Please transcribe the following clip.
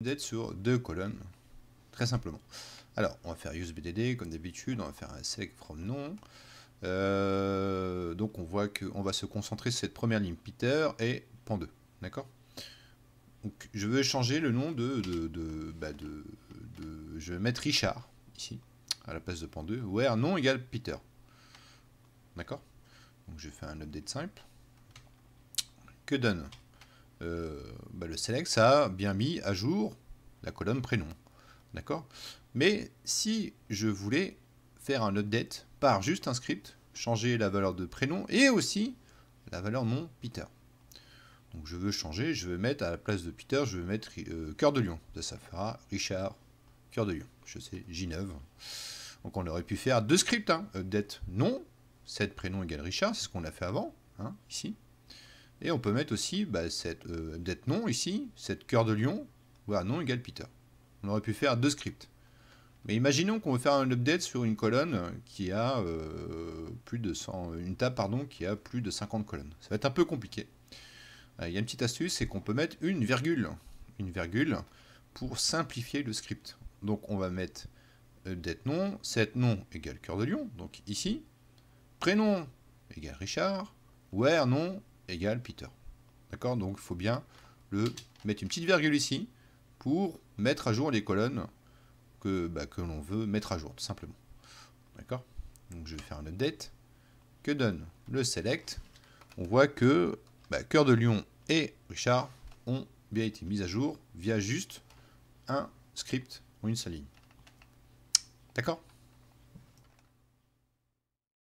d'être sur deux colonnes, très simplement. Alors, on va faire bdd comme d'habitude, on va faire un sec from nom. Euh, donc on voit qu'on va se concentrer sur cette première ligne Peter et Pan 2, d'accord Donc je veux changer le nom de, de, de, bah de, Je vais mettre Richard, ici, à la place de Pan 2, where nom égale Peter. D'accord Donc je fais un update simple. Que donne euh, bah, le select, ça a bien mis à jour la colonne prénom. D'accord Mais si je voulais faire un update par juste un script, changer la valeur de prénom et aussi la valeur de mon Peter. Donc je veux changer, je veux mettre à la place de Peter, je veux mettre euh, Cœur de Lion. Ça, fera Richard Cœur de Lion. Je sais, j Donc on aurait pu faire deux scripts. Hein. Update nom, set prénom égale Richard, c'est ce qu'on a fait avant, hein, ici. Et on peut mettre aussi bah, cette update euh, dette non ici, cette cœur de lion, voilà, non égale Peter. On aurait pu faire deux scripts. Mais imaginons qu'on veut faire un update sur une colonne qui a euh, plus de 100, une table pardon, qui a plus de 50 colonnes. Ça va être un peu compliqué. Euh, il y a une petite astuce, c'est qu'on peut mettre une virgule, une virgule pour simplifier le script. Donc on va mettre update nom, set nom égale cœur de lion, donc ici, prénom égale Richard, where nom égale Peter. D'accord Donc il faut bien le mettre une petite virgule ici pour mettre à jour les colonnes que, bah, que l'on veut mettre à jour, tout simplement. D'accord Donc je vais faire un update. Que donne le select On voit que bah, Cœur de Lion et Richard ont bien été mis à jour via juste un script ou une seule ligne. D'accord